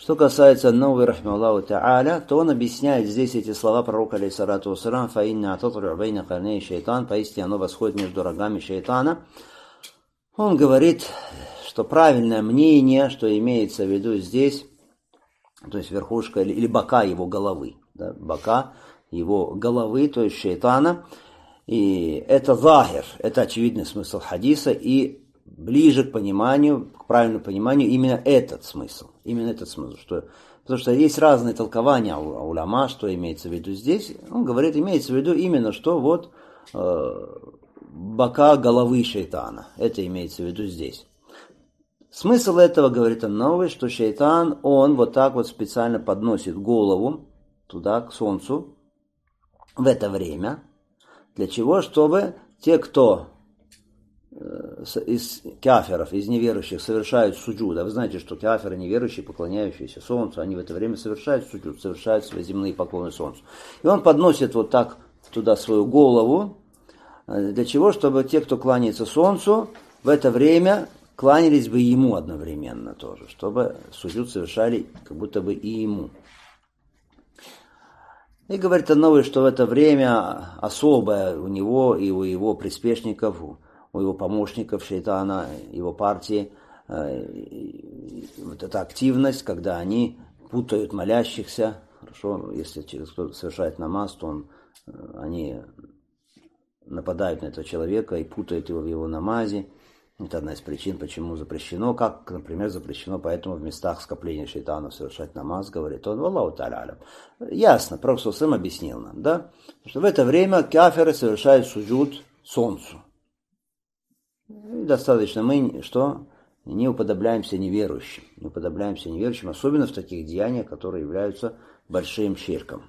Что касается Новой Рахмаллаху Та'аля, то он объясняет здесь эти слова пророка Алисарату Усрам, «Фаинна ататрю бейна карней шайтан», поистине оно восходит между рогами шайтана. Он говорит, что правильное мнение, что имеется в виду здесь, то есть верхушка или, или бока его головы, да, бока его головы, то есть шайтана, и это захир, это очевидный смысл хадиса, и ближе к пониманию, к правильному пониманию именно этот смысл. Именно этот смысл, что, потому что есть разные толкования у уляма, что имеется в виду здесь. Он говорит, имеется в виду именно, что вот э, бока головы шайтана. Это имеется в виду здесь. Смысл этого, говорит он новый, что шайтан, он вот так вот специально подносит голову туда, к солнцу, в это время. Для чего? Чтобы те, кто э, из каферов, из неверующих совершают суджуд, а вы знаете, что каферы, неверующие, поклоняющиеся солнцу, они в это время совершают суджуд, совершают свои земные поклоны солнцу. И он подносит вот так туда свою голову, э, для чего? Чтобы те, кто кланяется солнцу, в это время кланялись бы ему одновременно тоже, чтобы суджуд совершали как будто бы и ему. И говорит Ановый, что в это время особое у него и у его приспешников, у его помощников шейтана его партии, э, вот эта активность, когда они путают молящихся, хорошо, если через кто совершает намаз, то он, э, они нападают на этого человека и путают его в его намазе. Это одна из причин, почему запрещено, как, например, запрещено поэтому в местах скопления шайтанов совершать намаз, говорит он, Аллаху Таалям. Ясно, Пророк Сусым объяснил нам, да, что в это время каферы совершают суджуд солнцу. Ну, достаточно мы что? Не уподобляемся неверующим. Не уподобляемся неверующим, особенно в таких деяниях, которые являются большим щирком.